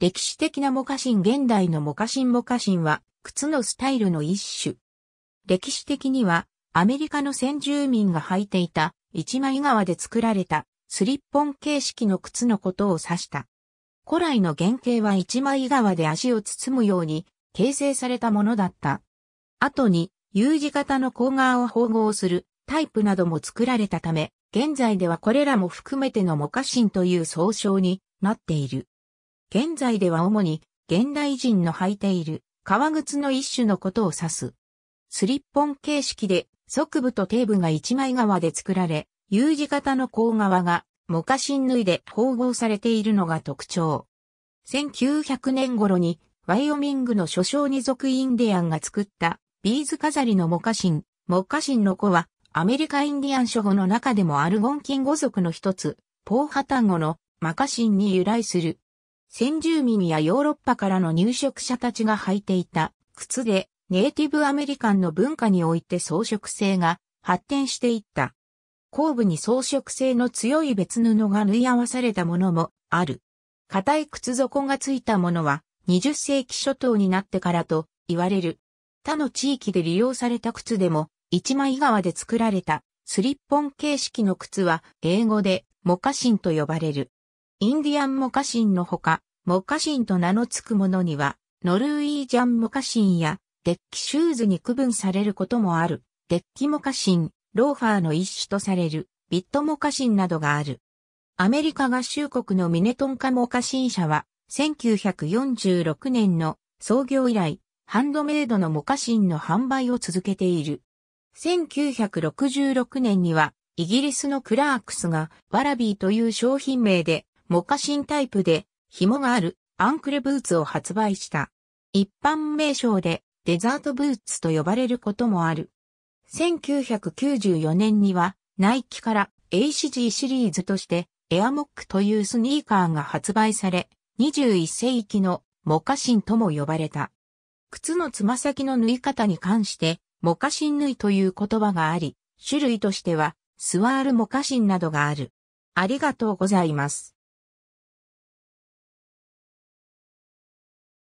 歴史的なモカシン現代のモカシンモカシンは靴のスタイルの一種。歴史的にはアメリカの先住民が履いていた一枚革で作られたスリッポン形式の靴のことを指した。古来の原型は一枚革で足を包むように形成されたものだった。後に U 字型の甲側を縫合するタイプなども作られたため、現在ではこれらも含めてのモカシンという総称になっている。現在では主に現代人の履いている革靴の一種のことを指す。スリッポン形式で側部と底部が一枚側で作られ、U 字型の甲側がモカシン縫いで縫合されているのが特徴。1900年頃にワイオミングの諸将二族インディアンが作ったビーズ飾りのモカシン。モカシンの子はアメリカインディアン諸語の中でもアルゴンキン語族の一つ、ポーハタン語のマカシンに由来する先住民やヨーロッパからの入植者たちが履いていた靴でネイティブアメリカンの文化において装飾性が発展していった。後部に装飾性の強い別布が縫い合わされたものもある。硬い靴底がついたものは20世紀初頭になってからと言われる。他の地域で利用された靴でも一枚革で作られたスリッポン形式の靴は英語でモカシンと呼ばれる。インディアンモカシンのほか、モカシンと名の付くものには、ノルウィージャンモカシンや、デッキシューズに区分されることもある、デッキモカシン、ローファーの一種とされる、ビットモカシンなどがある。アメリカ合衆国のミネトンカモカシン社は、1946年の創業以来、ハンドメイドのモカシンの販売を続けている。1966年には、イギリスのクラークスが、ワラビーという商品名で、モカシンタイプで、紐があるアンクルブーツを発売した。一般名称でデザートブーツと呼ばれることもある。1994年にはナイキから a c g シリーズとしてエアモックというスニーカーが発売され、21世紀のモカシンとも呼ばれた。靴のつま先の縫い方に関してモカシン縫いという言葉があり、種類としてはスワールモカシンなどがある。ありがとうございます。